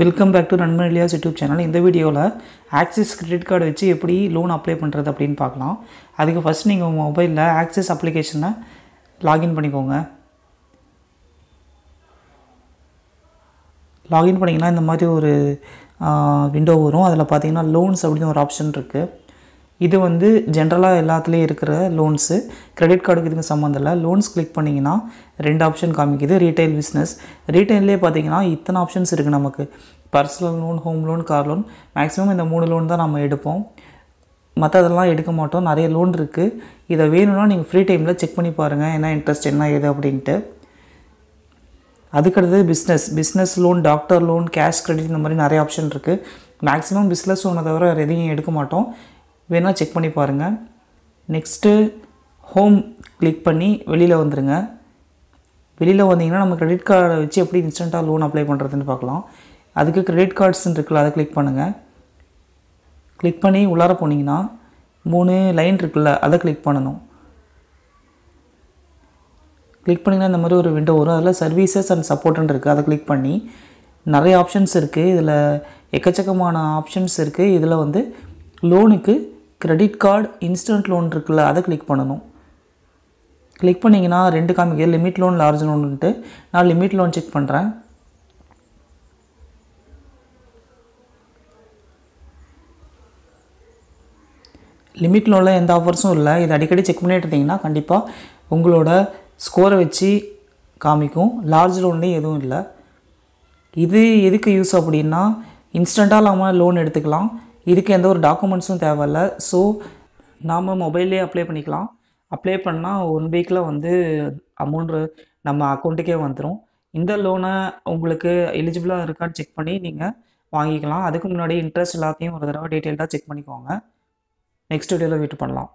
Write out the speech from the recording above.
welcome back to நண்பன் இல்லையாஸ் YouTube channel இந்த வீடியோவில் ஆக்சிஸ் கிரெடிட் கார்டு வச்சு எப்படி லோன் அப்ளை பண்ணுறது அப்படின்னு பார்க்கலாம் அதுக்கு ஃபஸ்ட் நீங்கள் உங்கள் மொபைலில் ஆக்சிஸ் அப்ளிகேஷனை லாகின் பண்ணிக்கோங்க லாகின் பண்ணிங்கன்னா இந்த மாதிரி ஒரு விண்டோ வரும் அதில் பார்த்தீங்கன்னா லோன்ஸ் அப்படின்னு ஒரு ஆப்ஷன் இருக்குது இது வந்து ஜென்ரலாக எல்லாத்துலேயும் இருக்கிற லோன்ஸு கிரெடிட் கார்டுக்கு இதுக்கு சம்மந்தம் இல்லை லோன்ஸ் கிளிக் பண்ணிங்கன்னா ரெண்டு ஆப்ஷன் காமிக்குது ரீட்டைல் பிஸ்னஸ் ரீட்டைல்லே பார்த்தீங்கன்னா இத்தனை ஆப்ஷன்ஸ் இருக்குது நமக்கு personal loan home loan car loan maximum இந்த மூணு லோன் தான் நம்ம எடுப்போம் மற்றதெல்லாம் எடுக்க மாட்டோம் நிறைய லோன் இருக்குது இதை வேணும்னா நீங்கள் ஃப்ரீ டைமில் செக் பண்ணி பாருங்கள் என்ன இன்ட்ரெஸ்ட் என்ன ஏது அப்படின்ட்டு அதுக்கடுத்து business business loan doctor loan cash credit இந்த மாதிரி நிறைய ஆப்ஷன் இருக்குது மேக்ஸிமம் பிஸ்னஸ் லோனை தவிர வேறு எதையும் எடுக்க மாட்டோம் வேணால் செக் பண்ணி பாருங்கள் நெக்ஸ்ட்டு ஹோம் கிளிக் பண்ணி வெளியில் வந்துடுங்க வெளியில் வந்தீங்கன்னா நம்ம கிரெடிட் கார்டை வச்சு எப்படி இன்ஸ்டண்ட்டாக லோன் அப்ளை பண்ணுறதுன்னு பார்க்கலாம் அதுக்கு கிரெடிட் கார்ட்ஸ்ன்னு இருக்குல்ல அதை கிளிக் பண்ணுங்கள் கிளிக் பண்ணி உள்ளார போனீங்கன்னா மூணு லைன் இருக்குல்ல அதை கிளிக் பண்ணணும் கிளிக் பண்ணிங்கன்னா இந்த மாதிரி ஒரு விண்டோ வரும் அதில் சர்வீசஸ் அண்ட் சப்போர்ட்னு இருக்குது அதை கிளிக் பண்ணி நிறைய ஆப்ஷன்ஸ் இருக்குது இதில் எக்கச்சக்கமான ஆப்ஷன்ஸ் இருக்குது இதில் வந்து லோனுக்கு கிரெடிட் கார்டு இன்ஸ்டன்ட் லோன் இருக்குல்ல அதை கிளிக் பண்ணணும் கிளிக் பண்ணிங்கன்னா ரெண்டு காமிக்குது லிமிட் லோன் லார்ஜ் லோன்ட்டு நான் லிமிட் லோன் செக் பண்ணுறேன் லிமிட் லோனில் எந்த ஆஃபர்ஸும் இல்லை இது அடிக்கடி செக் பண்ணிட்டு கண்டிப்பாக உங்களோட ஸ்கோரை வச்சு காமிக்கும் லார்ஜ் லோன்லேயும் எதுவும் இல்லை இது எதுக்கு யூஸ் அப்படின்னா இன்ஸ்டண்ட்டாக இல்லாமல் லோன் எடுத்துக்கலாம் இதுக்கு எந்த ஒரு டாக்குமெண்ட்ஸும் தேவையில்ல ஸோ நாம் மொபைல்லே அப்ளை பண்ணிக்கலாம் அப்ளை பண்ணால் ஒன் வீக்கில் வந்து அமௌண்ட்டு நம்ம அக்கௌண்ட்டுக்கே வந்துடும் இந்த லோனை உங்களுக்கு எலிஜிபிளாக இருக்கான்னு செக் பண்ணி நீங்கள் வாங்கிக்கலாம் அதுக்கு முன்னாடி இன்ட்ரெஸ்ட் எல்லாத்தையும் ஒரு தடவை டீட்டெயில்டாக செக் பண்ணிக்கோங்க நெக்ஸ்ட் வீடியோவில் வீட்டு பண்ணலாம்